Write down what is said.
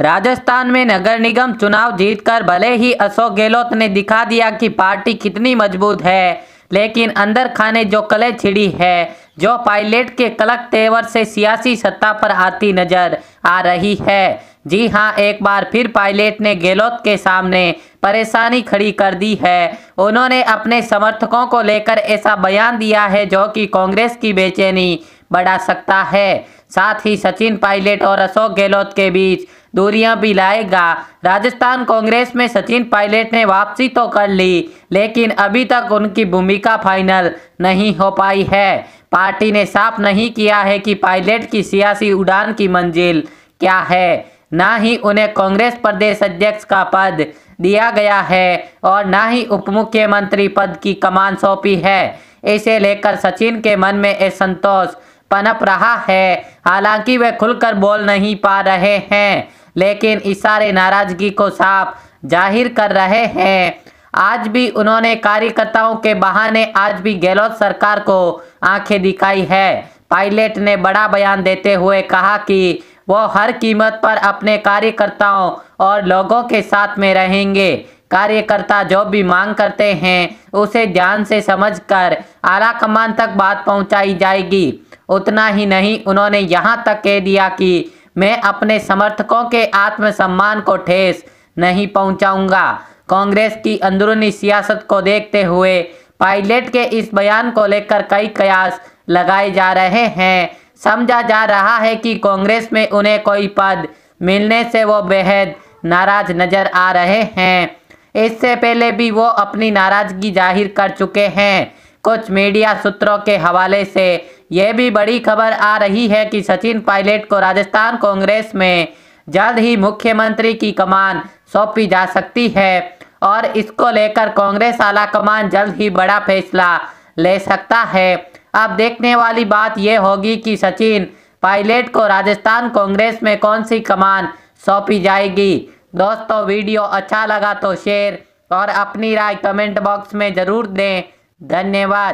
राजस्थान में नगर निगम चुनाव जीतकर भले ही अशोक गहलोत ने दिखा दिया कि पार्टी कितनी मजबूत है लेकिन अंदर खाने जो कले छिड़ी है जो पायलट के कलक तेवर से सियासी सत्ता पर आती नजर आ रही है जी हाँ एक बार फिर पायलट ने गहलोत के सामने परेशानी खड़ी कर दी है उन्होंने अपने समर्थकों को लेकर ऐसा बयान दिया है जो कि कांग्रेस की बेचैनी बढ़ा सकता है साथ ही सचिन पायलट और अशोक गहलोत के बीच दूरियां भी लाएगा राजस्थान कांग्रेस में सचिन पायलट ने वापसी तो कर ली लेकिन अभी तक उनकी भूमिका फाइनल नहीं हो पाई है पार्टी ने साफ नहीं किया है कि पायलट की सियासी उड़ान की मंजिल क्या है ना ही उन्हें कांग्रेस प्रदेश अध्यक्ष का पद दिया गया है और ना ही उप मुख्यमंत्री पद की कमान सौंपी है इसे लेकर सचिन के मन में असंतोष पनप रहा है हालांकि वे खुलकर बोल नहीं पा रहे हैं लेकिन इशारे नाराजगी को साफ जाहिर कर रहे हैं आज भी उन्होंने कार्यकर्ताओं के बहाने आज भी गहलोत सरकार को आंखें दिखाई है पायलट ने बड़ा बयान देते हुए कहा कि वो हर कीमत पर अपने कार्यकर्ताओं और लोगों के साथ में रहेंगे कार्यकर्ता जो भी मांग करते हैं उसे ध्यान से समझकर आला कमान तक बात पहुंचाई जाएगी उतना ही नहीं उन्होंने यहां तक कह दिया कि मैं अपने समर्थकों के आत्मसम्मान को ठेस नहीं पहुंचाऊंगा कांग्रेस की अंदरूनी सियासत को देखते हुए पायलट के इस बयान को लेकर कई कयास लगाए जा रहे हैं समझा जा रहा है कि कांग्रेस में उन्हें कोई पद मिलने से वो बेहद नाराज नजर आ रहे हैं इससे पहले भी वो अपनी नाराजगी जाहिर कर चुके हैं कुछ मीडिया सूत्रों के हवाले से यह भी बड़ी खबर आ रही है कि सचिन पायलट को राजस्थान कांग्रेस में जल्द ही मुख्यमंत्री की कमान सौंपी जा सकती है और इसको लेकर कांग्रेस आला कमान जल्द ही बड़ा फैसला ले सकता है अब देखने वाली बात यह होगी कि सचिन पायलट को राजस्थान कांग्रेस में कौन सी कमान सौंपी जाएगी दोस्तों वीडियो अच्छा लगा तो शेयर और अपनी राय कमेंट बॉक्स में ज़रूर दें धन्यवाद